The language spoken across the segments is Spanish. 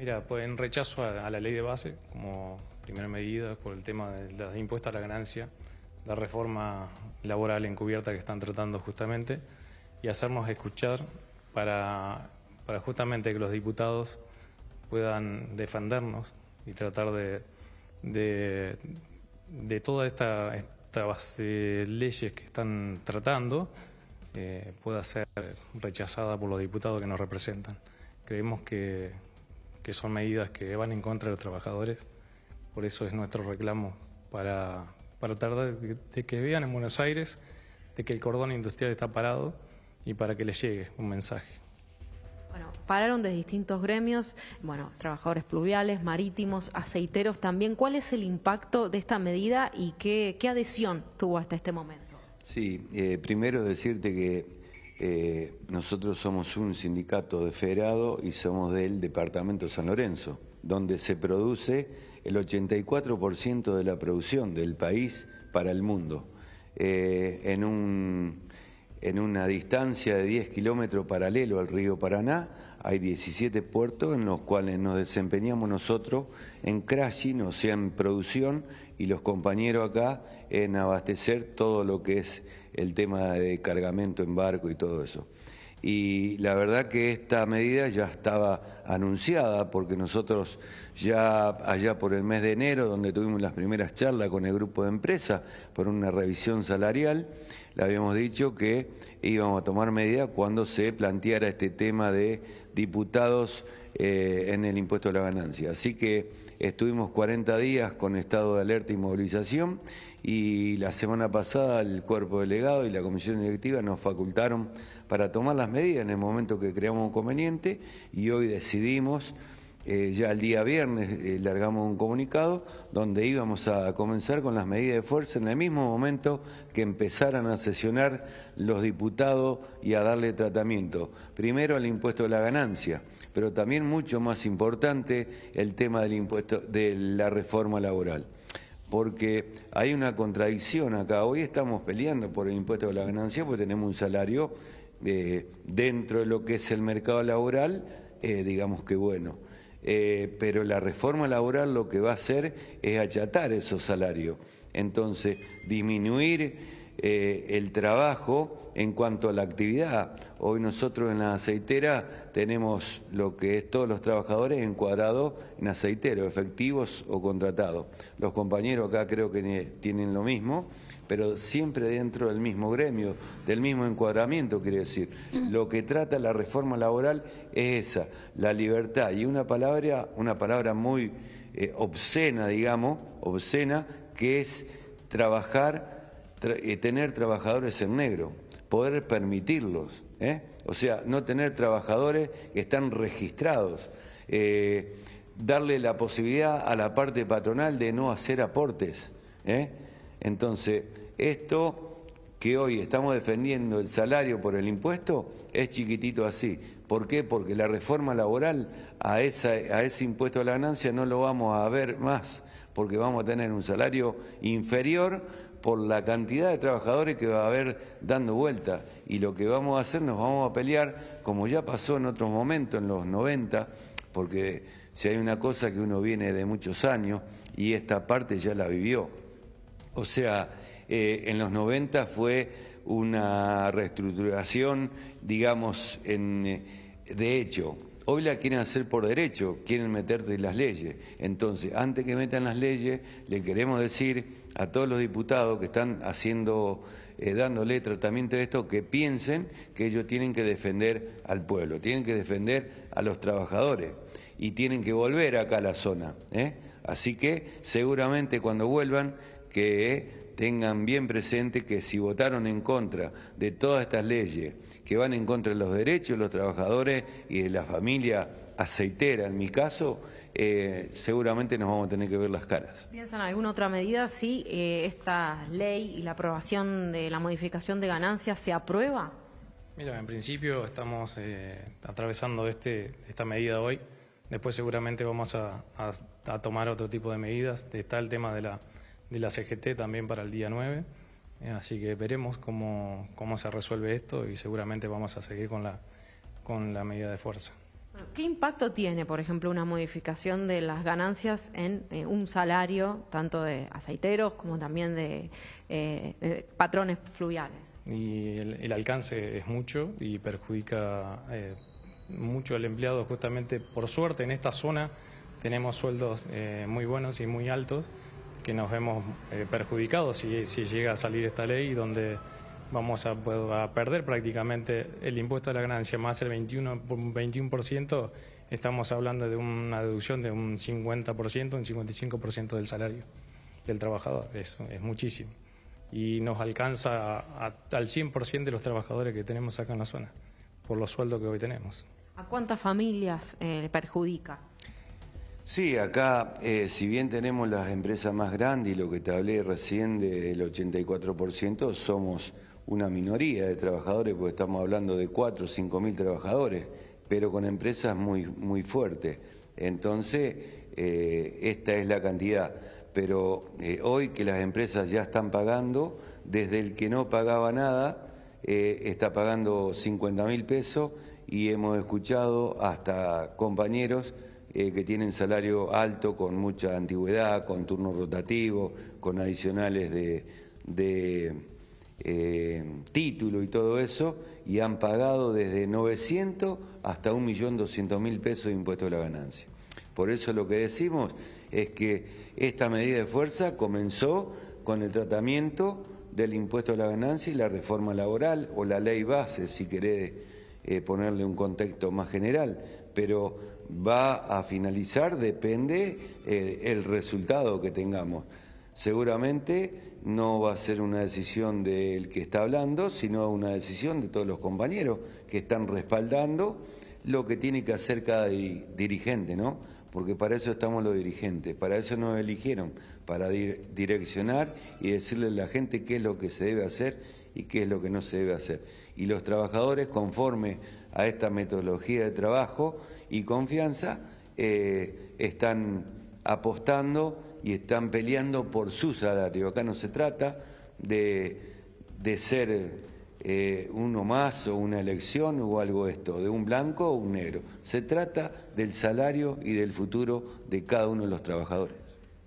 Mira, pues en rechazo a, la ley de base, como primera medida, por el tema de las impuestas a la ganancia, la reforma laboral encubierta que están tratando justamente, y hacernos escuchar para, justamente que los diputados puedan defendernos y tratar de, de, de todas esta, estas leyes que están tratando eh, pueda ser rechazada por los diputados que nos representan. Creemos que que son medidas que van en contra de los trabajadores. Por eso es nuestro reclamo para, para tratar de, que vean en Buenos Aires de que el cordón industrial está parado y para que les llegue un mensaje. Bueno, pararon de distintos gremios, bueno, trabajadores pluviales, marítimos, aceiteros también. ¿Cuál es el impacto de esta medida y qué, adhesión tuvo hasta este momento? Sí, eh, primero decirte que eh, nosotros somos un sindicato de federado y somos del departamento San Lorenzo, donde se produce el 84% de la producción del país para el mundo. Eh, en, un, en una distancia de 10 kilómetros paralelo al río Paraná hay 17 puertos en los cuales nos desempeñamos nosotros en crashing, o sea, en producción, y los compañeros acá en abastecer todo lo que es el tema de cargamento en barco y todo eso. Y la verdad que esta medida ya estaba anunciada porque nosotros ya allá por el mes de enero, donde tuvimos las primeras charlas con el grupo de empresa por una revisión salarial, le habíamos dicho que íbamos a tomar medida cuando se planteara este tema de diputados eh, en el impuesto a la ganancia. Así que Estuvimos 40 días con estado de alerta y movilización y la semana pasada el cuerpo delegado y la comisión directiva nos facultaron para tomar las medidas en el momento que creamos conveniente y hoy decidimos, eh, ya el día viernes eh, largamos un comunicado donde íbamos a comenzar con las medidas de fuerza en el mismo momento que empezaran a sesionar los diputados y a darle tratamiento. Primero al impuesto de la ganancia pero también mucho más importante el tema del impuesto, de la reforma laboral. Porque hay una contradicción acá. Hoy estamos peleando por el impuesto de la ganancia porque tenemos un salario eh, dentro de lo que es el mercado laboral, eh, digamos que bueno. Eh, pero la reforma laboral lo que va a hacer es achatar esos salarios. Entonces, disminuir eh, el trabajo en cuanto a la actividad. Hoy nosotros en la aceitera tenemos lo que es todos los trabajadores encuadrados en aceitero, efectivos o contratados. Los compañeros acá creo que tienen lo mismo, pero siempre dentro del mismo gremio, del mismo encuadramiento, quiere decir. Mm. Lo que trata la reforma laboral es esa, la libertad. Y una palabra, una palabra muy eh, obscena, digamos, obscena, que es trabajar eh, tener trabajadores en negro, poder permitirlos, ¿eh? o sea, no tener trabajadores que están registrados, eh, darle la posibilidad a la parte patronal de no hacer aportes. Entonces, esto que hoy estamos defendiendo el salario por el impuesto es chiquitito así. ¿Por qué? Porque la reforma laboral a, esa, a ese impuesto a la ganancia no lo vamos a ver más, porque vamos a tener un salario inferior por la cantidad de trabajadores que va a haber dando vuelta. Y lo que vamos a hacer, nos vamos a pelear, como ya pasó en otros momentos, en los 90, porque si hay una cosa que uno viene de muchos años y esta parte ya la vivió. O sea, eh, en los 90 fue una reestructuración, digamos, eh, de hecho, Hoy la quieren hacer por derecho, quieren meterte en las leyes. Entonces, antes que metan las leyes, le queremos decir a todos los diputados que están haciendo, eh, dándole tratamiento a esto, que piensen que ellos tienen que defender al pueblo, tienen que defender a los trabajadores y tienen que volver acá a la zona. ¿eh? Así que seguramente cuando vuelvan, que tengan bien presente que si votaron en contra de todas estas leyes, que van en contra de los derechos de los trabajadores y de la familia aceitera, en mi caso, eh, seguramente nos vamos a tener que ver las caras. ¿Piensan alguna otra medida si eh, esta ley y la aprobación de la modificación de ganancias se aprueba? Mira, en principio estamos eh, atravesando este, esta medida hoy. Después seguramente vamos a, tomar otro tipo de medidas. Está el tema de la, de la CGT también para el día 9. Eh, así que veremos cómo, se resuelve esto y seguramente vamos a seguir con la, con la medida de fuerza. ¿Qué impacto tiene, por ejemplo, una modificación de las ganancias en eh, un salario, tanto de aceiteros como también eh, de patrones fluviales? Y el, el, alcance es mucho y perjudica mucho al empleado, justamente por suerte en esta zona tenemos sueldos muy buenos y muy altos que nos vemos eh, perjudicados si, llega a salir esta ley donde vamos a, perder prácticamente el impuesto de la ganancia más el 21%, 21% estamos hablando de una deducción de un 50%, un 55% del salario del trabajador, es, es muchísimo. Y nos alcanza al 100% de los trabajadores que tenemos acá en la zona, por los sueldos que hoy tenemos. ¿A cuántas familias eh, perjudica? Sí, acá, eh, si bien tenemos las empresas más grandes y lo que te hablé recién del 84%, somos una minoría de trabajadores, porque estamos hablando de 4 o 5 mil trabajadores, pero con empresas muy, muy fuertes. Entonces, eh, esta es la cantidad. Pero eh, hoy que las empresas ya están pagando, desde el que no pagaba nada, está pagando 50 mil pesos y hemos escuchado hasta compañeros eh, que tienen salario alto, con mucha antigüedad, con turno rotativo, con adicionales de, eh, título y todo eso, y han pagado desde 900 hasta 1.200.000 pesos de impuesto a la ganancia. Por eso lo que decimos es que esta medida de fuerza comenzó con el tratamiento del impuesto a la ganancia y la reforma laboral o la ley base, si querés eh, ponerle un contexto más general, pero va a finalizar, depende eh, el resultado que tengamos. Seguramente no va a ser una decisión del que está hablando, sino una decisión de todos los compañeros que están respaldando lo que tiene que hacer cada dirigente, ¿no? Porque para eso estamos los dirigentes, para eso nos eligieron, para direccionar y decirle a la gente qué es lo que se debe hacer y qué es lo que no se debe hacer. Y los trabajadores, conforme a esta metodología de trabajo y confianza, eh, están apostando y están peleando por su salario. Acá no se trata de, ser eh, uno más o una elección o algo de esto, de un blanco o un negro. Se trata del salario y del futuro de cada uno de los trabajadores.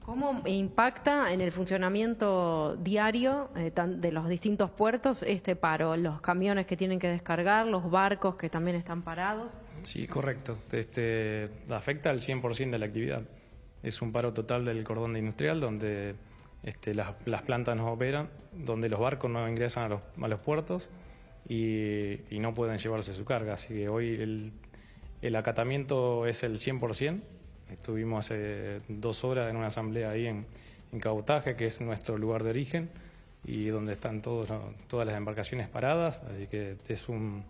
¿Cómo impacta en el funcionamiento diario eh, de los distintos puertos este paro? Los camiones que tienen que descargar, los barcos que también están parados. Sí, correcto. Este, afecta al 100% de la actividad. Es un paro total del cordón industrial donde este, las, plantas no operan, donde los barcos no ingresan a los, a los puertos y, no pueden llevarse su carga. Así que hoy el, el acatamiento es el 100% Estuvimos hace dos horas en una asamblea ahí en, Cabotaje, que es nuestro lugar de origen y donde están todos, todas las embarcaciones paradas, así que es un,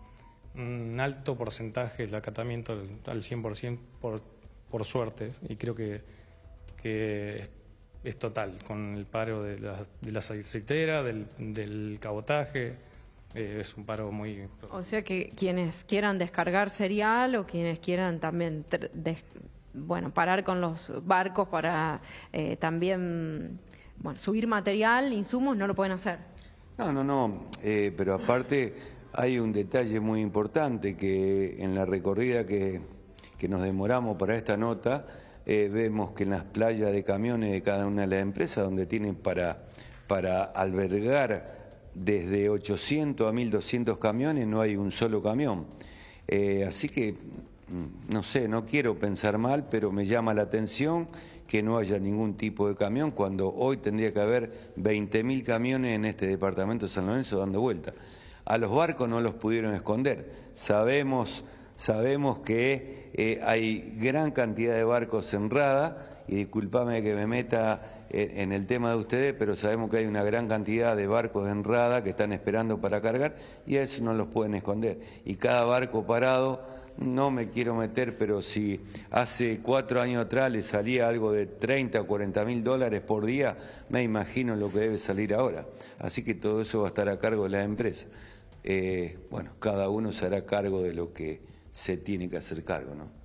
alto porcentaje el acatamiento al, 100% por, por suerte y creo que, que es, total con el paro de la, de del, del cabotaje. Eh, es un paro muy... O sea que quienes quieran descargar cereal o quienes quieran también bueno, parar con los barcos para eh, también subir material, insumos, no lo pueden hacer. No, no, no, eh, pero aparte hay un detalle muy importante que en la recorrida que, nos demoramos para esta nota, eh, vemos que en las playas de camiones de cada una de las empresas donde tienen para, para albergar desde 800 a 1200 camiones no hay un solo camión. así que no sé, no quiero pensar mal, pero me llama la atención que no haya ningún tipo de camión cuando hoy tendría que haber 20.000 camiones en este departamento de San Lorenzo dando vuelta. A los barcos no los pudieron esconder. Sabemos, sabemos que eh, hay gran cantidad de barcos en rada, y discúlpame que me meta en el tema de ustedes, pero sabemos que hay una gran cantidad de barcos en rada que están esperando para cargar y a eso no los pueden esconder. Y cada barco parado, no me quiero meter, pero si hace cuatro años atrás le salía algo de 30 o 40 mil dólares por día, me imagino lo que debe salir ahora. Así que todo eso va a estar a cargo de la empresa. Eh, bueno, cada uno se hará cargo de lo que se tiene que hacer cargo, ¿no?